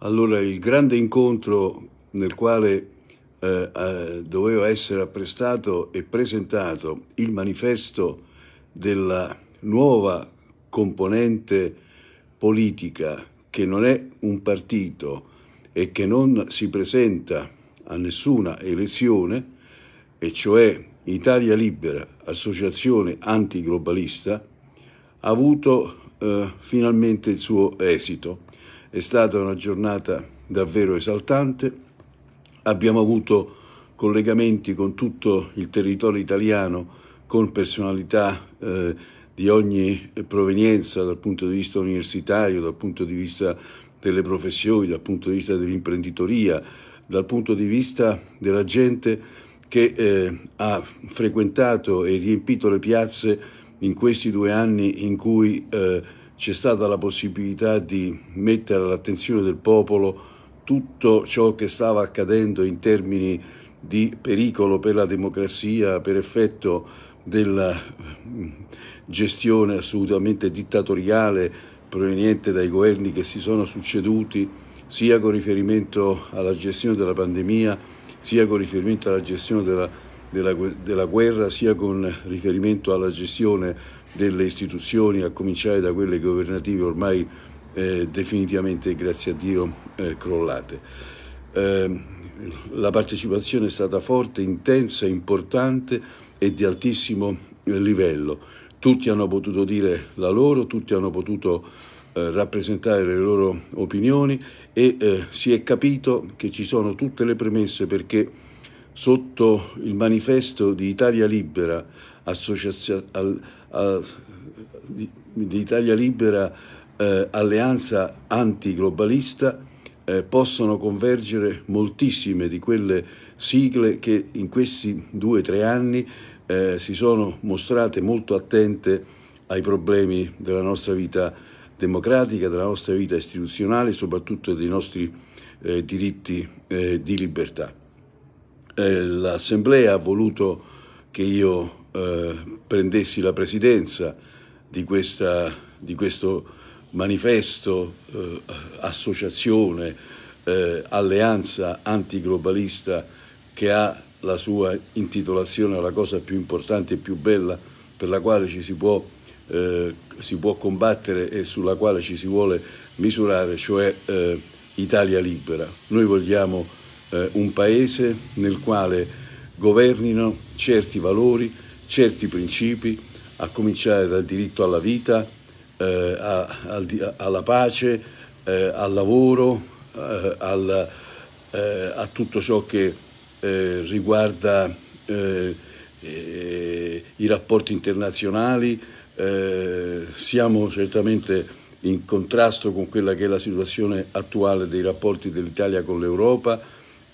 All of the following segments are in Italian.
Allora il grande incontro nel quale eh, eh, doveva essere apprestato e presentato il manifesto della nuova componente politica che non è un partito e che non si presenta a nessuna elezione, e cioè Italia Libera, associazione antiglobalista, ha avuto eh, finalmente il suo esito è stata una giornata davvero esaltante, abbiamo avuto collegamenti con tutto il territorio italiano, con personalità eh, di ogni provenienza dal punto di vista universitario, dal punto di vista delle professioni, dal punto di vista dell'imprenditoria, dal punto di vista della gente che eh, ha frequentato e riempito le piazze in questi due anni in cui eh, c'è stata la possibilità di mettere all'attenzione del popolo tutto ciò che stava accadendo in termini di pericolo per la democrazia per effetto della mm, gestione assolutamente dittatoriale proveniente dai governi che si sono succeduti sia con riferimento alla gestione della pandemia sia con riferimento alla gestione della pandemia della, della guerra sia con riferimento alla gestione delle istituzioni, a cominciare da quelle governative ormai eh, definitivamente, grazie a Dio, eh, crollate. Eh, la partecipazione è stata forte, intensa, importante e di altissimo eh, livello. Tutti hanno potuto dire la loro, tutti hanno potuto eh, rappresentare le loro opinioni e eh, si è capito che ci sono tutte le premesse perché sotto il manifesto di Italia Libera, al, al, di, di Italia Libera eh, Alleanza Antiglobalista, eh, possono convergere moltissime di quelle sigle che in questi due o tre anni eh, si sono mostrate molto attente ai problemi della nostra vita democratica, della nostra vita istituzionale, soprattutto dei nostri eh, diritti eh, di libertà. Eh, l'Assemblea ha voluto che io eh, prendessi la presidenza di, questa, di questo manifesto, eh, associazione, eh, alleanza antiglobalista che ha la sua intitolazione alla cosa più importante e più bella per la quale ci si può, eh, si può combattere e sulla quale ci si vuole misurare, cioè eh, Italia libera. Noi vogliamo eh, un paese nel quale governino certi valori, certi principi, a cominciare dal diritto alla vita, eh, a, al, alla pace, eh, al lavoro, eh, al, eh, a tutto ciò che eh, riguarda i rapporti internazionali. siamo certamente in contrasto con quella che è la situazione attuale dei rapporti dell'Italia con l'Europa,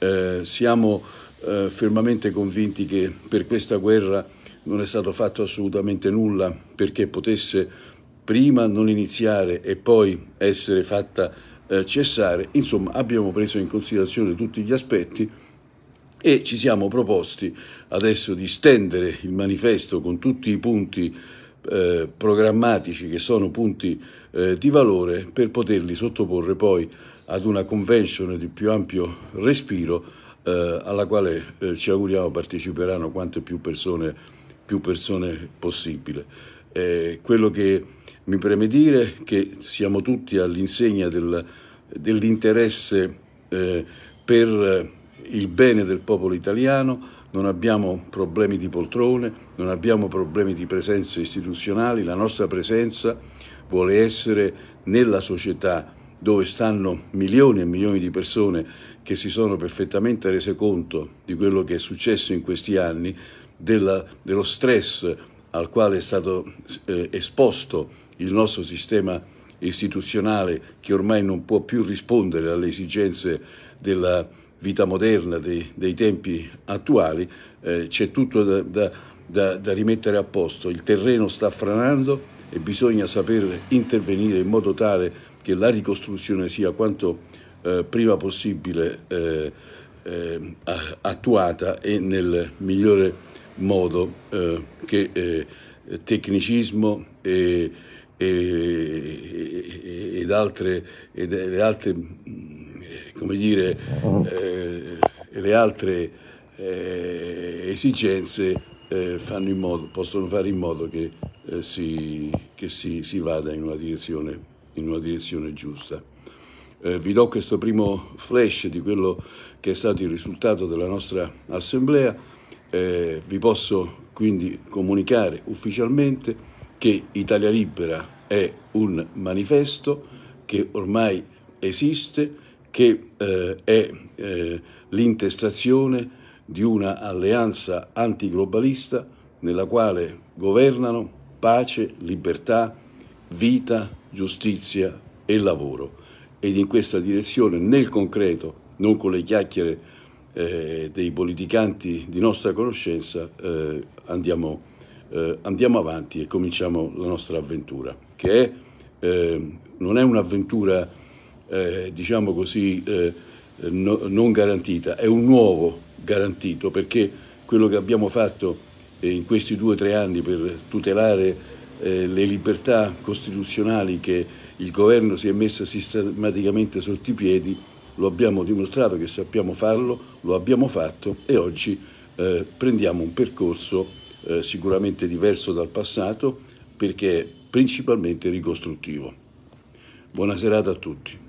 eh, siamo eh, fermamente convinti che per questa guerra non è stato fatto assolutamente nulla perché potesse prima non iniziare e poi essere fatta eh, cessare. Insomma, abbiamo preso in considerazione tutti gli aspetti e ci siamo proposti adesso di stendere il manifesto con tutti i punti eh, programmatici che sono punti eh, di valore per poterli sottoporre poi a ad una convention di più ampio respiro eh, alla quale eh, ci auguriamo parteciperanno quante più persone, più persone possibile. Eh, quello che mi preme dire è che siamo tutti all'insegna del, dell'interesse eh, per eh, il bene del popolo italiano, non abbiamo problemi di poltrone, non abbiamo problemi di presenze istituzionali, la nostra presenza vuole essere nella società dove stanno milioni e milioni di persone che si sono perfettamente rese conto di quello che è successo in questi anni, della, dello stress al quale è stato eh, esposto il nostro sistema istituzionale che ormai non può più rispondere alle esigenze della vita moderna, dei, dei tempi attuali, eh, c'è tutto da, da, da, da rimettere a posto. Il terreno sta franando e bisogna saper intervenire in modo tale che la ricostruzione sia quanto eh, prima possibile eh, eh, attuata e nel migliore modo eh, che eh, tecnicismo e, e, ed altre, ed, le altre, mm, come dire, eh, le altre esigenze fanno in modo, possono fare in modo che, si, che si, si vada in una direzione in una direzione giusta. Eh, vi do questo primo flash di quello che è stato il risultato della nostra assemblea. Eh, vi posso quindi comunicare ufficialmente che Italia Libera è un manifesto che ormai esiste, che eh, è eh, l'intestazione di una alleanza antiglobalista nella quale governano pace, libertà, vita, giustizia e lavoro. Ed in questa direzione, nel concreto, non con le chiacchiere eh, dei politicanti di nostra conoscenza, eh, andiamo, eh, andiamo, avanti e cominciamo la nostra avventura, che è, eh, non è un'avventura, eh, diciamo così, eh, no, non garantita, è un nuovo garantito, perché quello che abbiamo fatto in questi due o tre anni per tutelare eh, le libertà costituzionali che il governo si è messo sistematicamente sotto i piedi, lo abbiamo dimostrato che sappiamo farlo, lo abbiamo fatto e oggi eh, prendiamo un percorso eh, sicuramente diverso dal passato perché principalmente ricostruttivo. Buona serata a tutti.